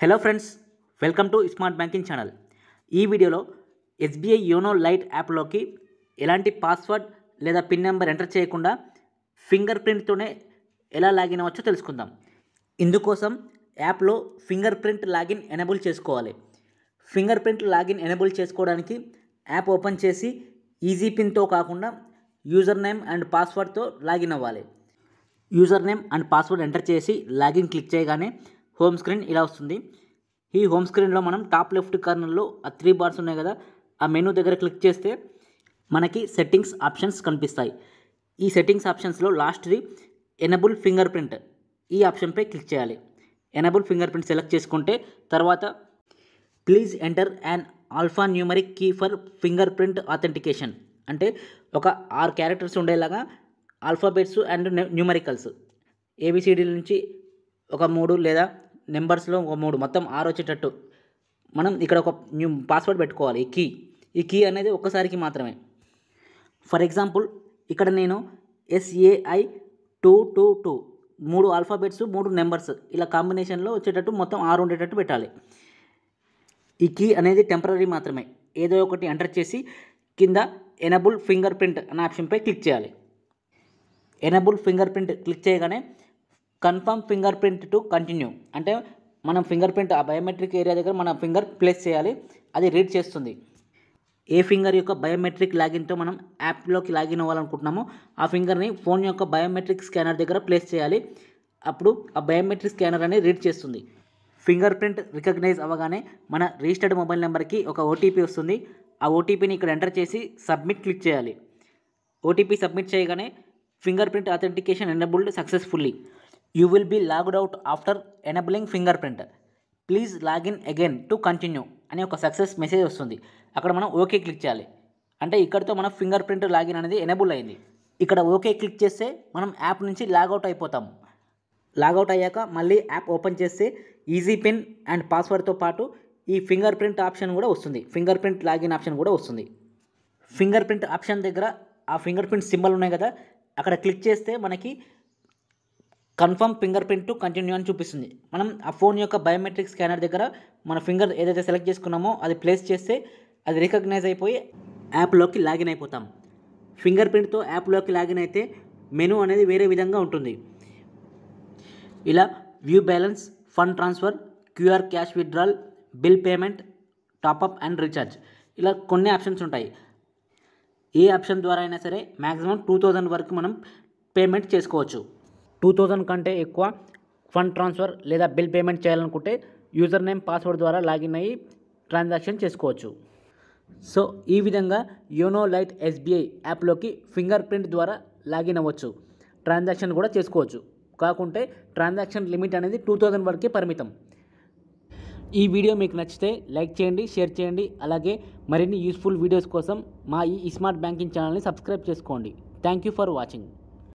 hello friends welcome to smart banking channel ఈ వీడియోలో SBI YONO lite యాప్లోకి ఎలాంటి పాస్వర్డ్ లేదా పిన్ నెంబర్ ఎంటర్ చేయకుండా ఫింగర్ ప్రింట్తోనే ఎలా లాగిన్ అవ్వచ్చో తెలుసుకుందాం ఇందుకోసం యాప్లో ఫింగర్ ప్రింట్ లాగిన్ ఎనేబుల్ చేసుకోవాలి ఫింగర్ ప్రింట్ లాగిన్ ఎనేబుల్ చేసుకోవడానికి యాప్ ఓపెన్ చేసి ఈజీ పిన్తో కాకుండా యూజర్ నేమ్ అండ్ పాస్వర్డ్తో లాగిన్ అవ్వాలి username and password enter చేసి లాగిన్ క్లిక్ చేయగానే హోమ్ స్క్రీన్ ఇలా వస్తుంది ఈ హోమ్ స్క్రీన్లో మనం టాప్ లెఫ్ట్ కార్నర్లో ఆ త్రీ బార్స్ ఉన్నాయి కదా ఆ మెనూ దగ్గర క్లిక్ చేస్తే మనకి సెట్టింగ్స్ ఆప్షన్స్ కనిపిస్తాయి ఈ సెట్టింగ్స్ ఆప్షన్స్లో లాస్ట్ది ఎనబుల్ ఫింగర్ ప్రింట్ ఈ ఆప్షన్పై క్లిక్ చేయాలి ఎనబుల్ ఫింగర్ ప్రింట్ సెలెక్ట్ చేసుకుంటే తర్వాత please enter and alphanumeric key for fingerprint authentication అంటే ఒక ఆరు క్యారెక్టర్స్ ఉండేలాగా ఆల్ఫాబెట్స్ అండ్ న్యూమరికల్స్ ఏబిసిడి నుంచి ఒక మూడు లేదా నెంబర్స్లో ఒక మూడు మొత్తం ఆరు వచ్చేటట్టు మనం ఇక్కడ ఒక న్యూ పాస్వర్డ్ పెట్టుకోవాలి ఈ కీ ఈ కీ అనేది ఒక్కసారికి మాత్రమే ఫర్ ఎగ్జాంపుల్ ఇక్కడ నేను ఎస్ఏఐ టూ టూ టూ మూడు ఆల్ఫాబెట్స్ మూడు నెంబర్స్ ఇలా కాంబినేషన్లో వచ్చేటట్టు మొత్తం ఆరు ఉండేటట్టు పెట్టాలి ఈ కీ అనేది టెంపరీ మాత్రమే ఏదో ఒకటి ఎంటర్ చేసి కింద ఎనబుల్ ఫింగర్ ప్రింట్ అనే ఆప్షన్పై క్లిక్ చేయాలి ఎనబుల్ ఫింగర్ ప్రింట్ క్లిక్ చేయగానే confirm fingerprint to continue అంటే మనం ఫింగర్ ప్రింట్ ఆ బయోమెట్రిక్ ఏరియా దగ్గర మనం ఫింగర్ ప్లేస్ చేయాలి అది రీడ్ చేస్తుంది ఏ ఫింగర్ యొక్క బయోమెట్రిక్ లాగిన్తో మనం యాప్లోకి లాగిన్ అవ్వాలనుకుంటున్నామో ఆ ఫింగర్ని ఫోన్ యొక్క బయోమెట్రిక్ స్కానర్ దగ్గర ప్లేస్ చేయాలి అప్పుడు ఆ బయోమెట్రిక్ స్కానర్ అనేది రీడ్ చేస్తుంది ఫింగర్ ప్రింట్ రికగ్నైజ్ అవ్వగానే మన రిజిస్టర్డ్ మొబైల్ నెంబర్కి ఒక ఓటీపీ వస్తుంది ఆ ఓటీపీని ఇక్కడ ఎంటర్ చేసి సబ్మిట్ క్లిక్ చేయాలి ఓటీపీ సబ్మిట్ చేయగానే fingerprint authentication enabled successfully you will be logged out after enabling fingerprint please login again to continue అనే ఒక సక్సెస్ మెసేజ్ వస్తుంది అక్కడ మనం ఓకే క్లిక్ చేయాలి అంటే ఇక్కడితో మన ఫింగర్ ప్రింట్ లాగిన్ అనేది ఎనబుల్ అయింది ఇక్కడ ఓకే క్లిక్ చేస్తే మనం యాప్ నుంచి లాగౌట్ అయిపోతాం లాగౌట్ అయ్యాక మళ్ళీ యాప్ ఓపెన్ చేస్తే ఈజీ పిన్ అండ్ పాస్వర్డ్తో పాటు ఈ ఫింగర్ ప్రింట్ ఆప్షన్ కూడా వస్తుంది ఫింగర్ ప్రింట్ లాగిన్ ఆప్షన్ కూడా వస్తుంది ఫింగర్ ప్రింట్ ఆప్షన్ దగ్గర ఆ ఫింగర్ ప్రింట్ సింబల్ ఉన్నాయి కదా అక్కడ క్లిక్ చేస్తే మనకి కన్ఫర్మ్ ఫింగర్ ప్రింట్ కంటిన్యూ అని చూపిస్తుంది మనం ఆ ఫోన్ యొక్క బయోమెట్రిక్ స్కానర్ దగ్గర మన ఫింగర్ ఏదైతే సెలెక్ట్ చేసుకున్నామో అది ప్లేస్ చేస్తే అది రికగ్నైజ్ అయిపోయి యాప్లోకి లాగిన్ అయిపోతాం ఫింగర్ ప్రింట్తో యాప్లోకి లాగిన్ అయితే మెనూ అనేది వేరే విధంగా ఉంటుంది ఇలా view balance fund transfer QR cash withdrawal bill payment top up and recharge ఇలా కొన్ని ఆప్షన్స్ ఉంటాయి ఏ ఆప్షన్ ద్వారా అయినా సరే మ్యాక్సిమం టూ థౌజండ్ వరకు మనం పేమెంట్ చేసుకోవచ్చు టూ థౌజండ్ కంటే ఎక్కువ ఫండ్ ట్రాన్స్ఫర్ లేదా బిల్ పేమెంట్ చేయాలనుకుంటే యూజర్ నేమ్ పాస్వర్డ్ ద్వారా లాగిన్ అయ్యి ట్రాన్సాక్షన్ చేసుకోవచ్చు సో ఈ విధంగా యోనో లైట్ ఎస్బీఐ యాప్లోకి ఫింగర్ ప్రింట్ ద్వారా లాగిన్ అవ్వచ్చు ట్రాన్సాక్షన్ కూడా చేసుకోవచ్చు కాకుంటే ట్రాన్సాక్షన్ లిమిట్ అనేది టూ థౌజండ్ వరకే పరిమితం ఈ వీడియో మీకు నచ్చితే లైక్ చేయండి షేర్ చేయండి అలాగే మరిన్ని యూస్ఫుల్ వీడియోస్ కోసం మా ఈ స్మార్ట్ బ్యాంకింగ్ ఛానల్ని సబ్స్క్రైబ్ చేసుకోండి థ్యాంక్ యూ ఫర్ వాచింగ్